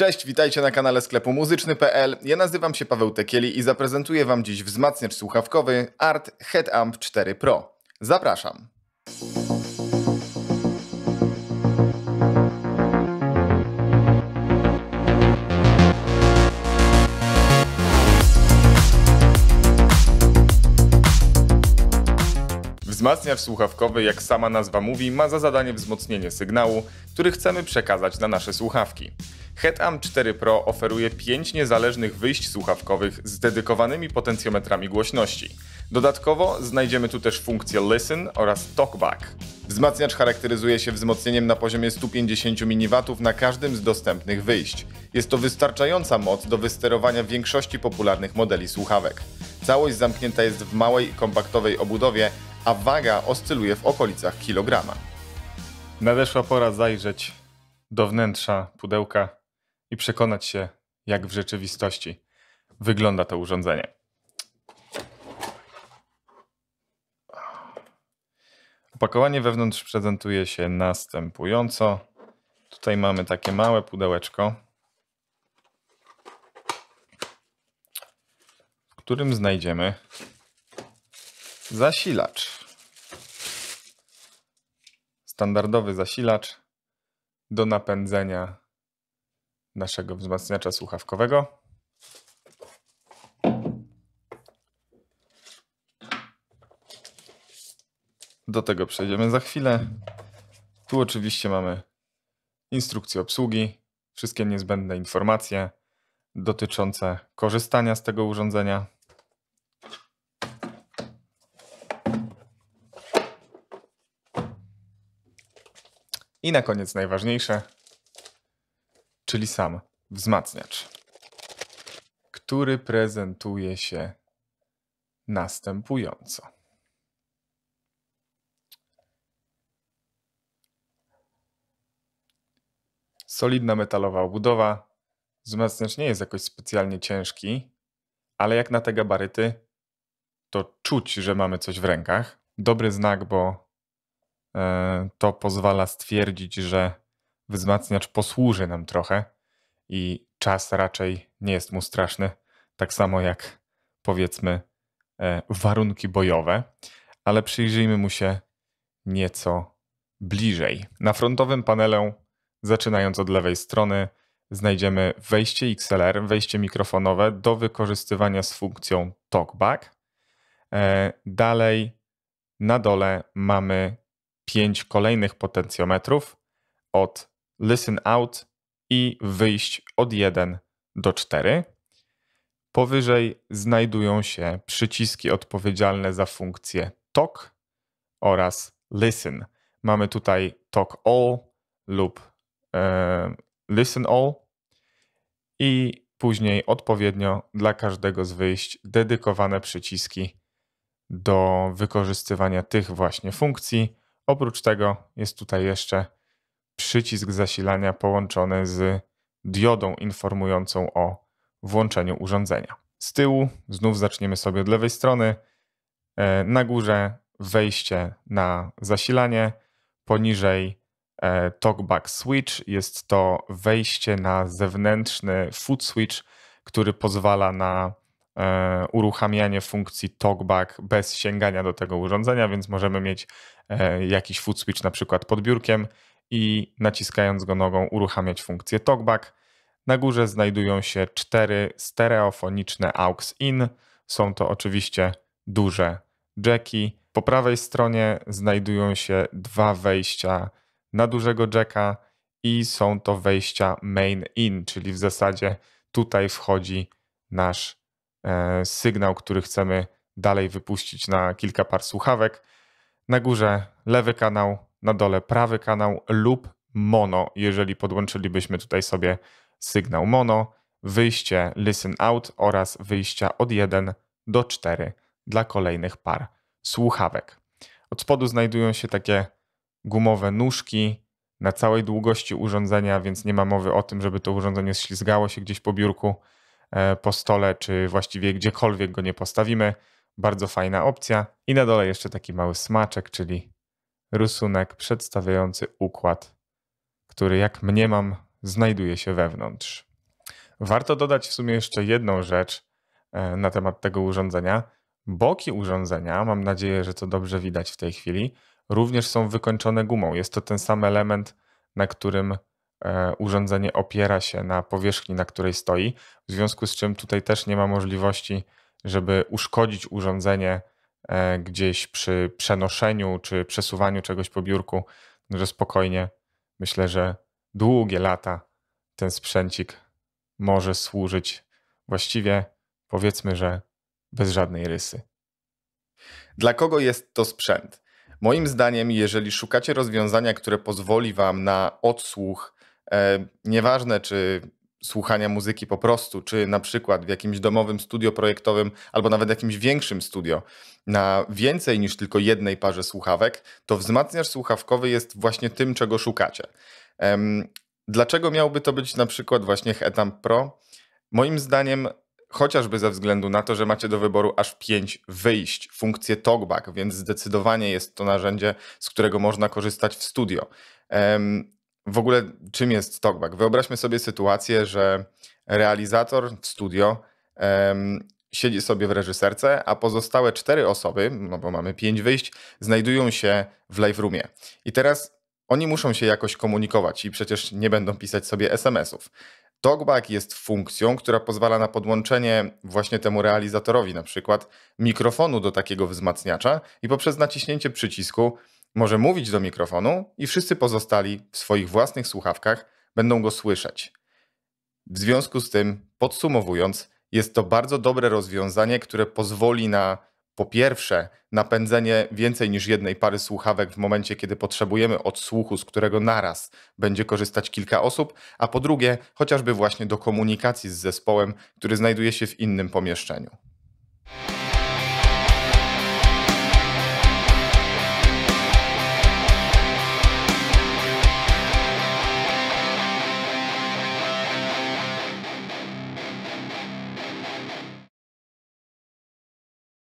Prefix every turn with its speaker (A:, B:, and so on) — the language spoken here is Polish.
A: Cześć, witajcie na kanale sklepu muzyczny.pl. Ja nazywam się Paweł Tekieli i zaprezentuję Wam dziś wzmacniacz słuchawkowy ART Headamp 4 Pro. Zapraszam! Wzmacniacz słuchawkowy, jak sama nazwa mówi, ma za zadanie wzmocnienie sygnału, który chcemy przekazać na nasze słuchawki. HeadAm 4 Pro oferuje 5 niezależnych wyjść słuchawkowych z dedykowanymi potencjometrami głośności. Dodatkowo znajdziemy tu też funkcję Listen oraz Talkback. Wzmacniacz charakteryzuje się wzmocnieniem na poziomie 150 mW na każdym z dostępnych wyjść. Jest to wystarczająca moc do wysterowania większości popularnych modeli słuchawek. Całość zamknięta jest w małej, kompaktowej obudowie, a waga oscyluje w okolicach kilograma. Nadeszła pora zajrzeć do wnętrza pudełka i przekonać się, jak w rzeczywistości wygląda to urządzenie. Opakowanie wewnątrz prezentuje się następująco. Tutaj mamy takie małe pudełeczko, w którym znajdziemy zasilacz. Standardowy zasilacz do napędzenia naszego wzmacniacza słuchawkowego. Do tego przejdziemy za chwilę. Tu oczywiście mamy instrukcję obsługi, wszystkie niezbędne informacje dotyczące korzystania z tego urządzenia. I na koniec najważniejsze czyli sam wzmacniacz, który prezentuje się następująco. Solidna metalowa obudowa. Wzmacniacz nie jest jakoś specjalnie ciężki, ale jak na te gabaryty, to czuć, że mamy coś w rękach. Dobry znak, bo e, to pozwala stwierdzić, że wzmacniacz posłuży nam trochę i czas raczej nie jest mu straszny, tak samo jak powiedzmy e, warunki bojowe, ale przyjrzyjmy mu się nieco bliżej. Na frontowym panelu, zaczynając od lewej strony, znajdziemy wejście XLR, wejście mikrofonowe do wykorzystywania z funkcją TalkBack. E, dalej na dole mamy pięć kolejnych potencjometrów od listen out i wyjść od 1 do 4. Powyżej znajdują się przyciski odpowiedzialne za funkcję talk oraz listen. Mamy tutaj talk all lub e, listen all i później odpowiednio dla każdego z wyjść dedykowane przyciski do wykorzystywania tych właśnie funkcji. Oprócz tego jest tutaj jeszcze przycisk zasilania połączony z diodą informującą o włączeniu urządzenia. Z tyłu znów zaczniemy sobie od lewej strony. E, na górze wejście na zasilanie, poniżej e, talkback switch jest to wejście na zewnętrzny foot switch, który pozwala na e, uruchamianie funkcji talkback bez sięgania do tego urządzenia, więc możemy mieć jakiś foot switch na przykład pod biurkiem i naciskając go nogą uruchamiać funkcję talkback. Na górze znajdują się cztery stereofoniczne aux-in. Są to oczywiście duże jacki. Po prawej stronie znajdują się dwa wejścia na dużego jacka i są to wejścia main-in, czyli w zasadzie tutaj wchodzi nasz e, sygnał, który chcemy dalej wypuścić na kilka par słuchawek. Na górze lewy kanał, na dole prawy kanał lub mono, jeżeli podłączylibyśmy tutaj sobie sygnał mono, wyjście listen out oraz wyjścia od 1 do 4 dla kolejnych par słuchawek. Od spodu znajdują się takie gumowe nóżki na całej długości urządzenia, więc nie ma mowy o tym, żeby to urządzenie ślizgało się gdzieś po biurku, e, po stole, czy właściwie gdziekolwiek go nie postawimy. Bardzo fajna opcja. I na dole jeszcze taki mały smaczek, czyli rysunek przedstawiający układ, który, jak mniemam, znajduje się wewnątrz. Warto dodać w sumie jeszcze jedną rzecz e, na temat tego urządzenia. Boki urządzenia, mam nadzieję, że to dobrze widać w tej chwili, również są wykończone gumą. Jest to ten sam element, na którym e, urządzenie opiera się na powierzchni, na której stoi, w związku z czym tutaj też nie ma możliwości, żeby uszkodzić urządzenie E, gdzieś przy przenoszeniu czy przesuwaniu czegoś po biurku, że spokojnie myślę, że długie lata ten sprzęcik może służyć właściwie powiedzmy, że bez żadnej rysy. Dla kogo jest to sprzęt? Moim zdaniem, jeżeli szukacie rozwiązania, które pozwoli Wam na odsłuch, e, nieważne czy słuchania muzyki po prostu, czy na przykład w jakimś domowym studio projektowym, albo nawet jakimś większym studio, na więcej niż tylko jednej parze słuchawek, to wzmacniacz słuchawkowy jest właśnie tym, czego szukacie. Dlaczego miałby to być na przykład właśnie Etam Pro? Moim zdaniem chociażby ze względu na to, że macie do wyboru aż 5 wyjść, funkcję talkback, więc zdecydowanie jest to narzędzie, z którego można korzystać w studio w ogóle czym jest talkback? Wyobraźmy sobie sytuację, że realizator w studio um, siedzi sobie w reżyserce, a pozostałe cztery osoby, no bo mamy pięć wyjść, znajdują się w live roomie. I teraz oni muszą się jakoś komunikować i przecież nie będą pisać sobie SMS-ów. Talkback jest funkcją, która pozwala na podłączenie właśnie temu realizatorowi, na przykład mikrofonu do takiego wzmacniacza i poprzez naciśnięcie przycisku może mówić do mikrofonu i wszyscy pozostali w swoich własnych słuchawkach będą go słyszeć. W związku z tym, podsumowując, jest to bardzo dobre rozwiązanie, które pozwoli na po pierwsze napędzenie więcej niż jednej pary słuchawek w momencie, kiedy potrzebujemy odsłuchu, z którego naraz będzie korzystać kilka osób, a po drugie chociażby właśnie do komunikacji z zespołem, który znajduje się w innym pomieszczeniu.